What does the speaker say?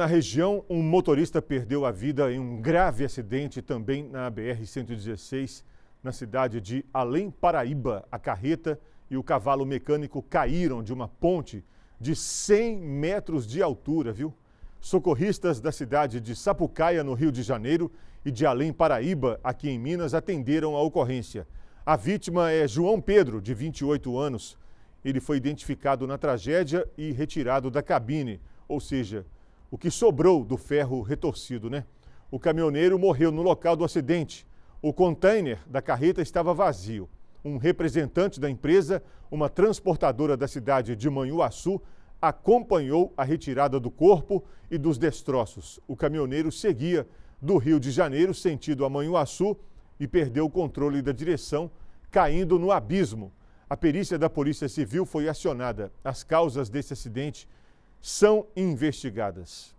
Na região, um motorista perdeu a vida em um grave acidente também na BR-116, na cidade de Além Paraíba. A carreta e o cavalo mecânico caíram de uma ponte de 100 metros de altura, viu? Socorristas da cidade de Sapucaia, no Rio de Janeiro, e de Além Paraíba, aqui em Minas, atenderam a ocorrência. A vítima é João Pedro, de 28 anos. Ele foi identificado na tragédia e retirado da cabine, ou seja, o que sobrou do ferro retorcido, né? O caminhoneiro morreu no local do acidente. O container da carreta estava vazio. Um representante da empresa, uma transportadora da cidade de Manhuaçu, acompanhou a retirada do corpo e dos destroços. O caminhoneiro seguia do Rio de Janeiro sentido a Manhuaçu e perdeu o controle da direção, caindo no abismo. A perícia da Polícia Civil foi acionada. As causas desse acidente são investigadas.